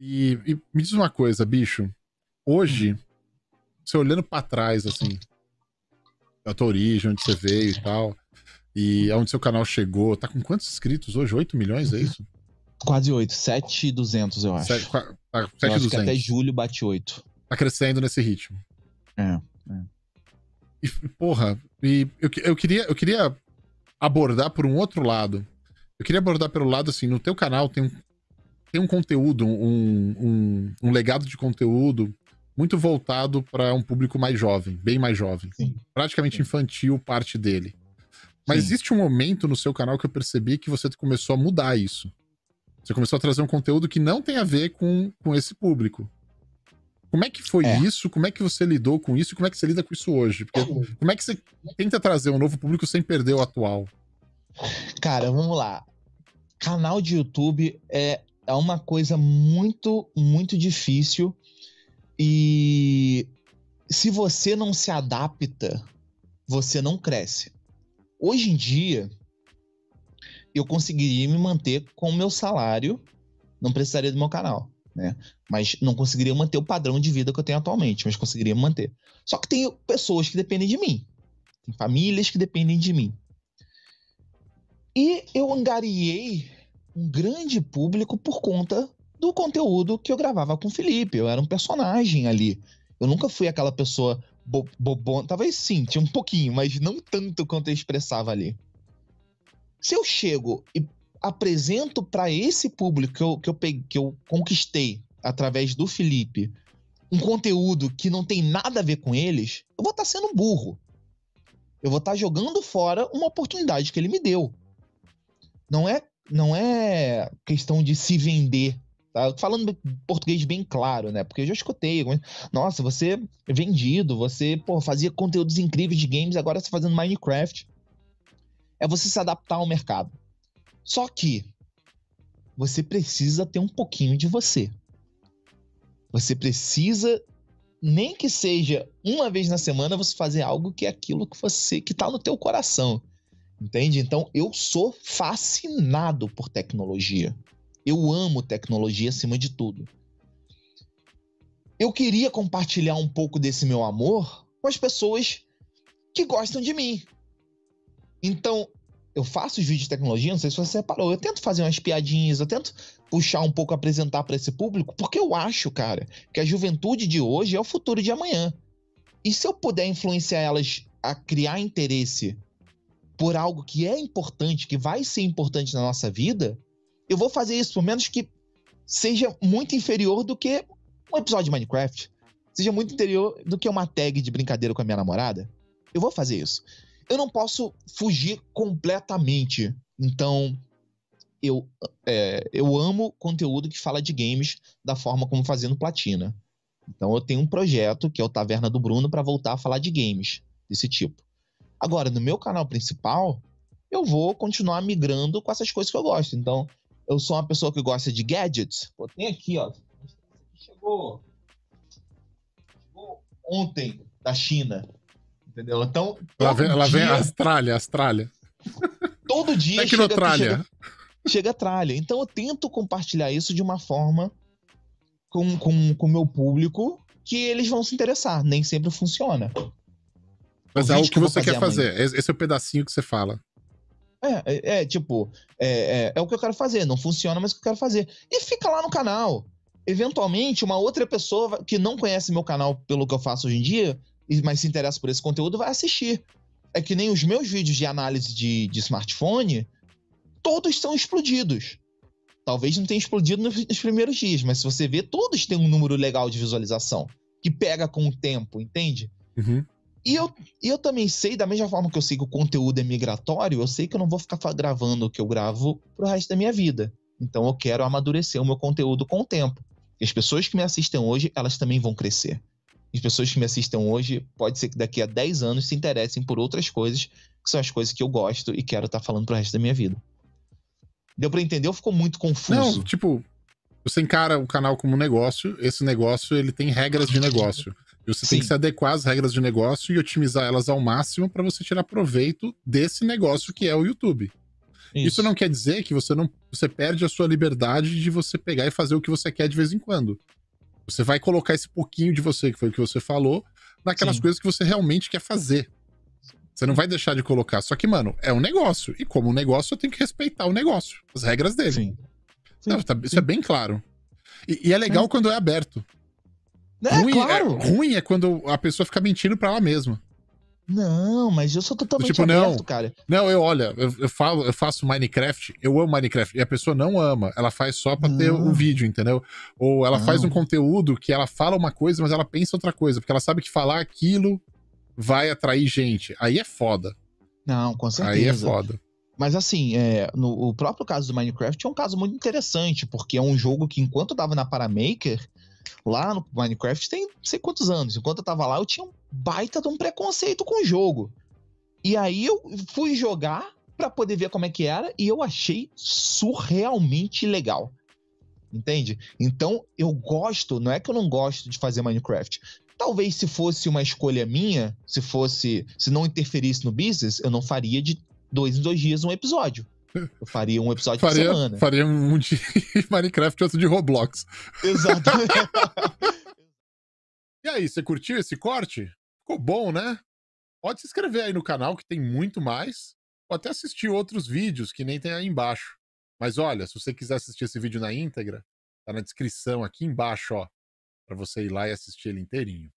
E, e me diz uma coisa, bicho. Hoje, você olhando para trás, assim, da tua origem, onde você veio e tal, e aonde seu canal chegou, tá com quantos inscritos hoje? 8 milhões, é isso? Quase 8, 7,200 eu acho. 7, tá, eu acho que até julho bate 8. Tá crescendo nesse ritmo. É, é. E, porra, e eu, eu, queria, eu queria abordar por um outro lado. Eu queria abordar pelo lado assim, no teu canal tem um tem um conteúdo, um, um, um legado de conteúdo muito voltado para um público mais jovem, bem mais jovem. Sim. Praticamente Sim. infantil, parte dele. Mas Sim. existe um momento no seu canal que eu percebi que você começou a mudar isso. Você começou a trazer um conteúdo que não tem a ver com, com esse público. Como é que foi é. isso? Como é que você lidou com isso? Como é que você lida com isso hoje? Porque, como é que você tenta trazer um novo público sem perder o atual? Cara, vamos lá. Canal de YouTube é é uma coisa muito, muito difícil. E se você não se adapta, você não cresce. Hoje em dia, eu conseguiria me manter com o meu salário, não precisaria do meu canal, né? Mas não conseguiria manter o padrão de vida que eu tenho atualmente, mas conseguiria manter. Só que tem pessoas que dependem de mim, tem famílias que dependem de mim. E eu angariei um grande público por conta do conteúdo que eu gravava com o Felipe. Eu era um personagem ali. Eu nunca fui aquela pessoa bo bobona. Talvez sim, tinha um pouquinho, mas não tanto quanto eu expressava ali. Se eu chego e apresento para esse público que eu, que eu, peguei, que eu conquistei através do Felipe um conteúdo que não tem nada a ver com eles, eu vou estar tá sendo burro. Eu vou estar tá jogando fora uma oportunidade que ele me deu. Não é não é questão de se vender. Tá? Falando português bem claro, né? Porque eu já escutei. Nossa, você é vendido, você pô, fazia conteúdos incríveis de games, agora você está fazendo Minecraft. É você se adaptar ao mercado. Só que você precisa ter um pouquinho de você. Você precisa, nem que seja uma vez na semana, você fazer algo que é aquilo que você que tá no teu coração. Entende? Então eu sou fascinado por tecnologia. Eu amo tecnologia acima de tudo. Eu queria compartilhar um pouco desse meu amor com as pessoas que gostam de mim. Então, eu faço os vídeos de tecnologia, não sei se você reparou, eu tento fazer umas piadinhas, eu tento puxar um pouco, apresentar para esse público, porque eu acho, cara, que a juventude de hoje é o futuro de amanhã. E se eu puder influenciar elas a criar interesse por algo que é importante, que vai ser importante na nossa vida, eu vou fazer isso, por menos que seja muito inferior do que um episódio de Minecraft, seja muito inferior do que uma tag de brincadeira com a minha namorada. Eu vou fazer isso. Eu não posso fugir completamente. Então, eu, é, eu amo conteúdo que fala de games da forma como fazendo platina. Então, eu tenho um projeto que é o Taverna do Bruno para voltar a falar de games desse tipo. Agora, no meu canal principal, eu vou continuar migrando com essas coisas que eu gosto. Então, eu sou uma pessoa que gosta de gadgets. Pô, tem aqui, ó. Chegou, chegou ontem da China. Entendeu? Então. Lá vem, dia, lá vem a Astralha, Astralha. Todo dia. É chega, chega, chega tralha. Então eu tento compartilhar isso de uma forma com o com, com meu público que eles vão se interessar. Nem sempre funciona. Mas é o que, que você quer fazer. Esse é o pedacinho que você fala. É, é, é, tipo, é, é, é, o que eu quero fazer. Não funciona, mas é o que eu quero fazer. E fica lá no canal. Eventualmente, uma outra pessoa que não conhece meu canal pelo que eu faço hoje em dia, mas se interessa por esse conteúdo, vai assistir. É que nem os meus vídeos de análise de, de smartphone, todos são explodidos. Talvez não tenha explodido nos, nos primeiros dias, mas se você vê, todos têm um número legal de visualização, que pega com o tempo, entende? Uhum. E eu, eu também sei, da mesma forma que eu sei que o conteúdo é migratório, eu sei que eu não vou ficar gravando o que eu gravo pro resto da minha vida. Então eu quero amadurecer o meu conteúdo com o tempo. E as pessoas que me assistem hoje, elas também vão crescer. As pessoas que me assistem hoje, pode ser que daqui a 10 anos se interessem por outras coisas, que são as coisas que eu gosto e quero estar tá falando pro resto da minha vida. Deu para entender ou ficou muito confuso? Não, tipo, você encara o canal como um negócio, esse negócio ele tem regras de negócio. Você Sim. tem que se adequar às regras de negócio e otimizar elas ao máximo para você tirar proveito desse negócio que é o YouTube. Isso. Isso. não quer dizer que você não você perde a sua liberdade de você pegar e fazer o que você quer de vez em quando. Você vai colocar esse pouquinho de você, que foi o que você falou, naquelas Sim. coisas que você realmente quer fazer. Você não vai deixar de colocar. Só que, mano, é um negócio. E como um negócio, eu tenho que respeitar o negócio, as regras dele. Sim. Sim. Não, tá, isso é bem claro. E, e é legal quando é aberto. Né? É, ruim, claro. é, ruim é quando a pessoa fica mentindo pra ela mesma. Não, mas eu sou totalmente tipo, aberto, não, cara. Não, eu olha, eu, eu, falo, eu faço Minecraft, eu amo Minecraft, e a pessoa não ama, ela faz só pra não. ter um vídeo, entendeu? Ou ela não. faz um conteúdo que ela fala uma coisa, mas ela pensa outra coisa, porque ela sabe que falar aquilo vai atrair gente. Aí é foda. Não, com certeza. Aí é foda. Mas assim, é, no, o próprio caso do Minecraft é um caso muito interessante, porque é um jogo que enquanto dava na Paramaker, Lá no Minecraft tem não sei quantos anos. Enquanto eu tava lá, eu tinha um baita de um preconceito com o jogo. E aí eu fui jogar para poder ver como é que era e eu achei surrealmente legal. Entende? Então eu gosto, não é que eu não gosto de fazer Minecraft. Talvez se fosse uma escolha minha, se fosse, se não interferisse no business, eu não faria de dois em dois dias um episódio. Eu faria um episódio faria, por semana. Faria um de Minecraft e outro de Roblox. Exato. e aí, você curtiu esse corte? Ficou bom, né? Pode se inscrever aí no canal que tem muito mais. Ou até assistir outros vídeos que nem tem aí embaixo. Mas olha, se você quiser assistir esse vídeo na íntegra, tá na descrição aqui embaixo, ó. Pra você ir lá e assistir ele inteirinho.